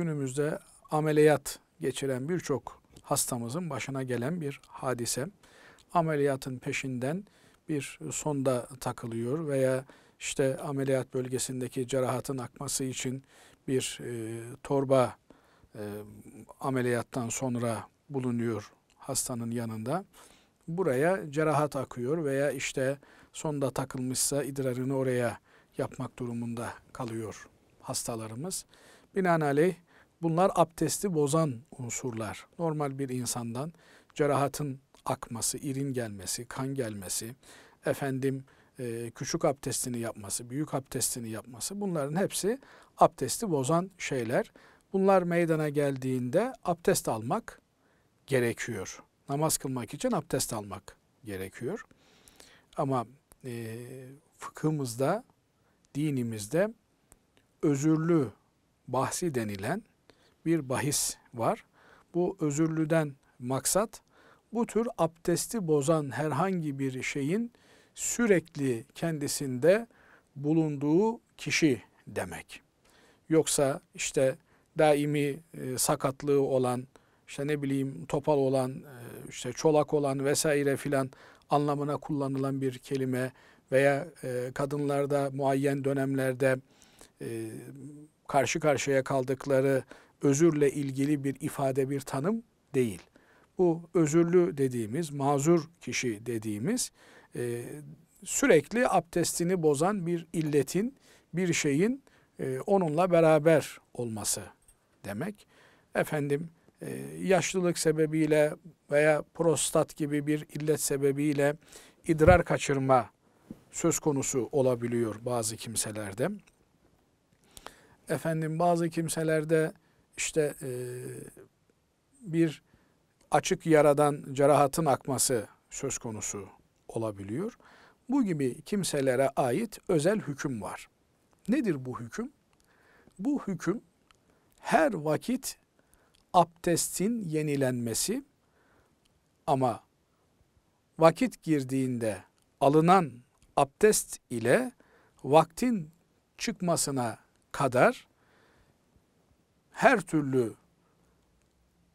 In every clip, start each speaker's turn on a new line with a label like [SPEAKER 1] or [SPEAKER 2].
[SPEAKER 1] günümüzde ameliyat geçiren birçok hastamızın başına gelen bir hadise. Ameliyatın peşinden bir sonda takılıyor veya işte ameliyat bölgesindeki cerahatın akması için bir e, torba e, ameliyattan sonra bulunuyor hastanın yanında. Buraya cerahat akıyor veya işte sonda takılmışsa idrarını oraya yapmak durumunda kalıyor hastalarımız. Binaenaleyh Bunlar abdesti bozan unsurlar. Normal bir insandan cerahatın akması, irin gelmesi, kan gelmesi, efendim e, küçük abdestini yapması, büyük abdestini yapması bunların hepsi abdesti bozan şeyler. Bunlar meydana geldiğinde abdest almak gerekiyor. Namaz kılmak için abdest almak gerekiyor. Ama e, fıkhımızda, dinimizde özürlü bahsi denilen bir bahis var. Bu özürlüden maksat bu tür abdesti bozan herhangi bir şeyin sürekli kendisinde bulunduğu kişi demek. Yoksa işte daimi e, sakatlığı olan, işte ne bileyim topal olan, e, işte çolak olan vesaire filan anlamına kullanılan bir kelime veya e, kadınlarda muayyen dönemlerde e, karşı karşıya kaldıkları özürle ilgili bir ifade, bir tanım değil. Bu özürlü dediğimiz, mazur kişi dediğimiz e, sürekli abdestini bozan bir illetin, bir şeyin e, onunla beraber olması demek. Efendim e, yaşlılık sebebiyle veya prostat gibi bir illet sebebiyle idrar kaçırma söz konusu olabiliyor bazı kimselerde. Efendim bazı kimselerde işte e, bir açık yaradan cerahatın akması söz konusu olabiliyor. Bu gibi kimselere ait özel hüküm var. Nedir bu hüküm? Bu hüküm her vakit abdestin yenilenmesi ama vakit girdiğinde alınan abdest ile vaktin çıkmasına kadar her türlü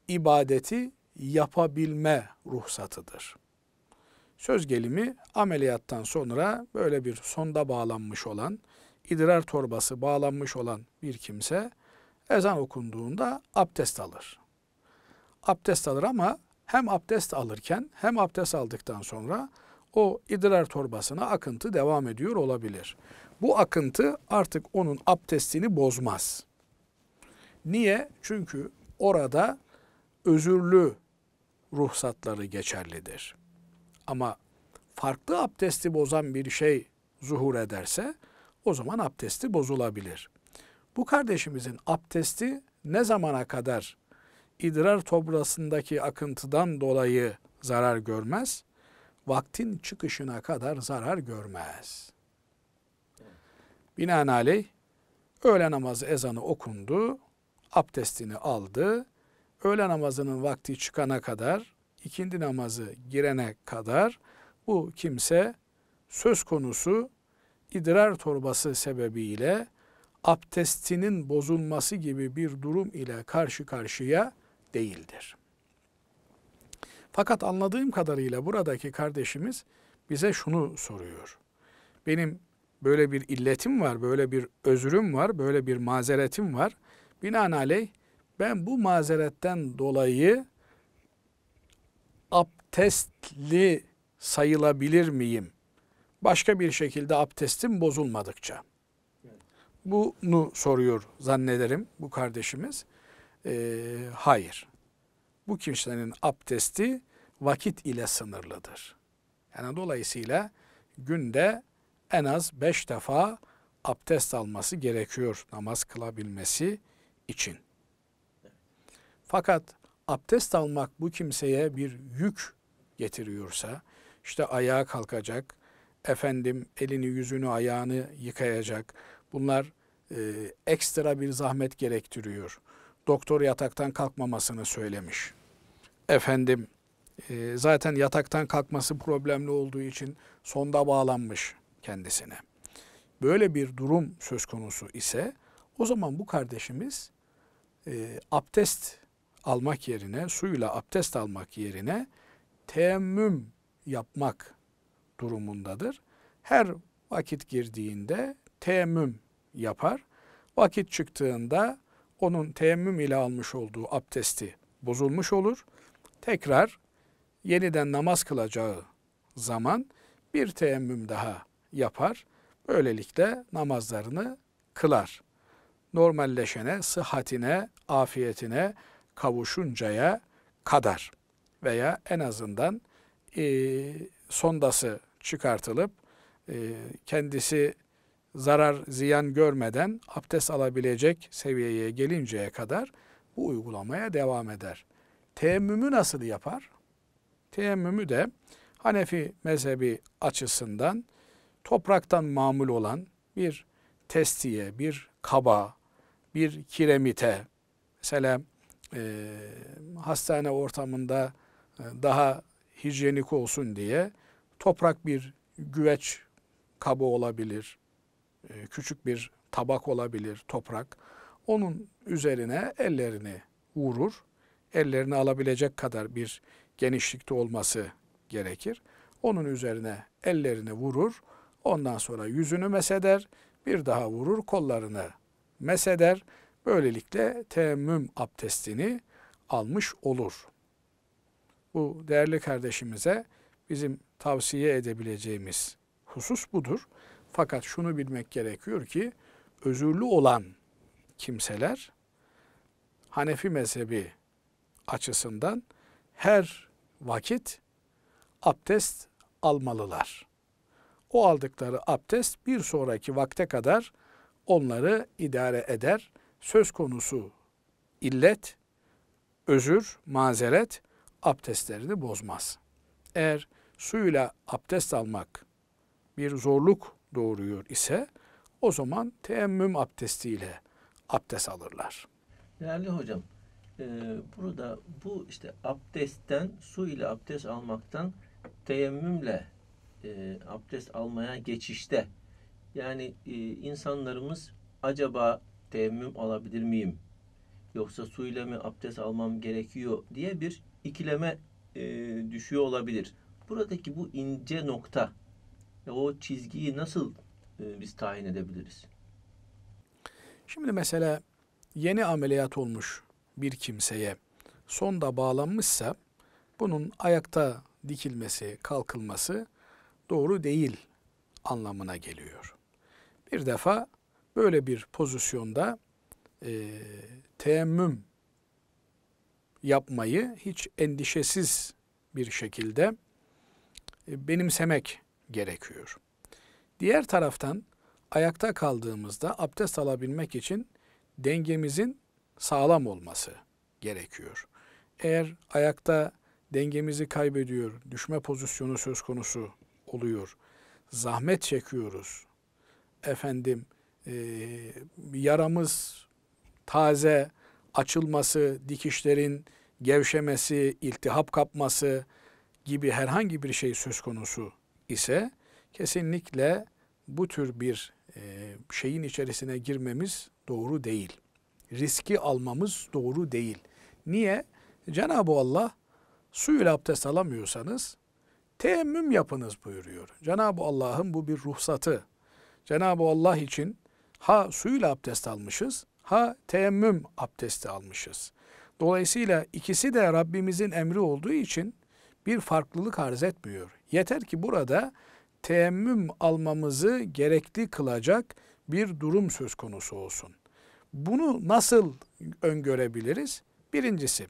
[SPEAKER 1] ibadeti yapabilme ruhsatıdır. Söz gelimi ameliyattan sonra böyle bir sonda bağlanmış olan, idrar torbası bağlanmış olan bir kimse ezan okunduğunda abdest alır. Abdest alır ama hem abdest alırken hem abdest aldıktan sonra o idrar torbasına akıntı devam ediyor olabilir. Bu akıntı artık onun abdestini bozmaz. Niye? Çünkü orada özürlü ruhsatları geçerlidir. Ama farklı abdesti bozan bir şey zuhur ederse o zaman abdesti bozulabilir. Bu kardeşimizin abdesti ne zamana kadar idrar tobrasındaki akıntıdan dolayı zarar görmez? Vaktin çıkışına kadar zarar görmez. Binaenaleyh öğle namazı ezanı okundu abdestini aldı. Öğle namazının vakti çıkana kadar, ikindi namazı girene kadar bu kimse söz konusu idrar torbası sebebiyle abdestinin bozulması gibi bir durum ile karşı karşıya değildir. Fakat anladığım kadarıyla buradaki kardeşimiz bize şunu soruyor. Benim böyle bir illetim var, böyle bir özrüm var, böyle bir mazeretim var. Binaenaleyh ben bu mazeretten dolayı abdestli sayılabilir miyim? Başka bir şekilde abdestim bozulmadıkça. Bunu soruyor zannederim bu kardeşimiz. Ee, hayır. Bu kimsenin abdesti vakit ile sınırlıdır. Yani dolayısıyla günde en az beş defa abdest alması gerekiyor namaz kılabilmesi için. Fakat abdest almak bu kimseye bir yük getiriyorsa, işte ayağa kalkacak, efendim elini yüzünü ayağını yıkayacak, bunlar e, ekstra bir zahmet gerektiriyor. Doktor yataktan kalkmamasını söylemiş. Efendim e, zaten yataktan kalkması problemli olduğu için sonda bağlanmış kendisine. Böyle bir durum söz konusu ise o zaman bu kardeşimiz e, abdest almak yerine, suyla abdest almak yerine teemmüm yapmak durumundadır. Her vakit girdiğinde teemmüm yapar. Vakit çıktığında onun teemmüm ile almış olduğu abdesti bozulmuş olur. Tekrar yeniden namaz kılacağı zaman bir teemmüm daha yapar. Böylelikle namazlarını kılar normalleşene, sıhhatine, afiyetine kavuşuncaya kadar veya en azından e, sondası çıkartılıp e, kendisi zarar, ziyan görmeden abdest alabilecek seviyeye gelinceye kadar bu uygulamaya devam eder. Teyemmümü nasıl yapar? Teyemmümü de Hanefi mezhebi açısından topraktan mamul olan bir testiye, bir kaba, bir kiremite. Mesela e, hastane ortamında e, daha hijyenik olsun diye toprak bir güveç kabı olabilir. E, küçük bir tabak olabilir toprak. Onun üzerine ellerini vurur. Ellerini alabilecek kadar bir genişlikte olması gerekir. Onun üzerine ellerini vurur. Ondan sonra yüzünü mesheder. Bir daha vurur kollarını mesheder. Böylelikle teyemmüm abdestini almış olur. Bu değerli kardeşimize bizim tavsiye edebileceğimiz husus budur. Fakat şunu bilmek gerekiyor ki özürlü olan kimseler Hanefi mezhebi açısından her vakit abdest almalılar. O aldıkları abdest bir sonraki vakte kadar onları idare eder. Söz konusu illet, özür, mazeret abdestlerini bozmaz. Eğer suyla abdest almak bir zorluk doğuruyor ise o zaman teemmüm abdestiyle abdest alırlar. Değerli hocam, e, burada bu işte abdestten, su ile abdest almaktan teyemmümle e, abdest almaya geçişte yani e, insanlarımız acaba teyemmüm alabilir miyim? Yoksa suyla mı abdest almam gerekiyor diye bir ikileme e, düşüyor olabilir. Buradaki bu ince nokta, o çizgiyi nasıl e, biz tayin edebiliriz? Şimdi mesela yeni ameliyat olmuş bir kimseye sonda bağlanmışsa bunun ayakta dikilmesi, kalkılması doğru değil anlamına geliyor. Bir defa böyle bir pozisyonda e, teemmüm yapmayı hiç endişesiz bir şekilde e, benimsemek gerekiyor. Diğer taraftan ayakta kaldığımızda abdest alabilmek için dengemizin sağlam olması gerekiyor. Eğer ayakta dengemizi kaybediyor, düşme pozisyonu söz konusu oluyor, zahmet çekiyoruz, efendim e, yaramız taze açılması, dikişlerin gevşemesi, iltihap kapması gibi herhangi bir şey söz konusu ise kesinlikle bu tür bir e, şeyin içerisine girmemiz doğru değil. Riski almamız doğru değil. Niye? Cenab-ı Allah suyla abdest alamıyorsanız teyemmüm yapınız buyuruyor. Cenab-ı Allah'ın bu bir ruhsatı. Cenab-ı Allah için ha suyla abdest almışız, ha teyemmüm abdesti almışız. Dolayısıyla ikisi de Rabbimizin emri olduğu için bir farklılık arz etmiyor. Yeter ki burada teyemmüm almamızı gerekli kılacak bir durum söz konusu olsun. Bunu nasıl öngörebiliriz? Birincisi,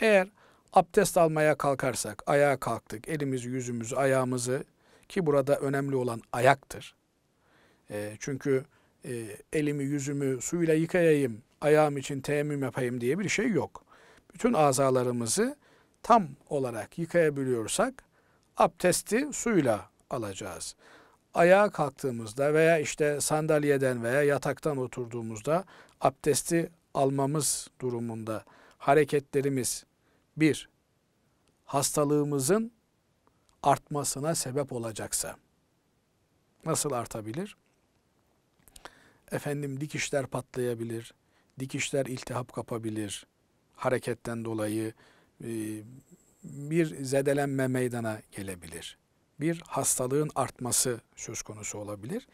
[SPEAKER 1] eğer abdest almaya kalkarsak, ayağa kalktık, elimizi, yüzümüzü, ayağımızı ki burada önemli olan ayaktır. E, çünkü e, elimi yüzümü suyla yıkayayım, ayağım için teyemmüm yapayım diye bir şey yok. Bütün azalarımızı tam olarak yıkayabiliyorsak abdesti suyla alacağız. Ayağa kalktığımızda veya işte sandalyeden veya yataktan oturduğumuzda abdesti almamız durumunda hareketlerimiz bir hastalığımızın artmasına sebep olacaksa nasıl artabilir? efendim dikişler patlayabilir, dikişler iltihap kapabilir hareketten dolayı e, bir zedelenme meydana gelebilir. Bir hastalığın artması söz konusu olabilir.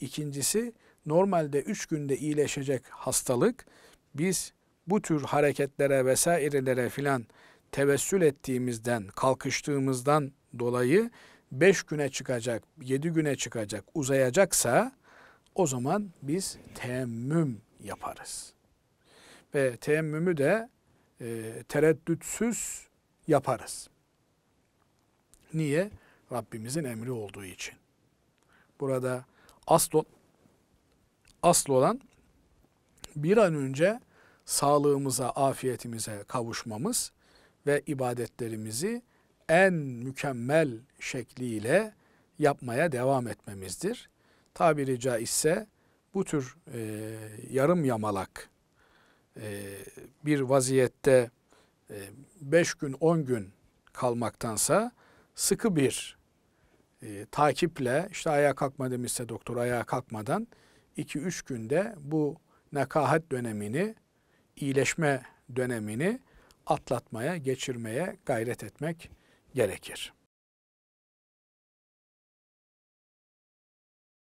[SPEAKER 1] İkincisi normalde üç günde iyileşecek hastalık biz bu tür hareketlere vesairelere filan tevessül ettiğimizden, kalkıştığımızdan dolayı beş güne çıkacak, yedi güne çıkacak, uzayacaksa o zaman biz teemmüm yaparız. Ve teemmümü de e, tereddütsüz yaparız. Niye? Rabbimizin emri olduğu için. Burada asıl, asıl olan bir an önce sağlığımıza, afiyetimize kavuşmamız ve ibadetlerimizi en mükemmel şekliyle yapmaya devam etmemizdir tabiri caizse bu tür e, yarım yamalak e, bir vaziyette 5 e, gün on gün kalmaktansa sıkı bir e, takiple işte ayağa kalkma demişse doktor ayağa kalkmadan iki üç günde bu nekahat dönemini iyileşme dönemini atlatmaya, geçirmeye gayret etmek gerekir.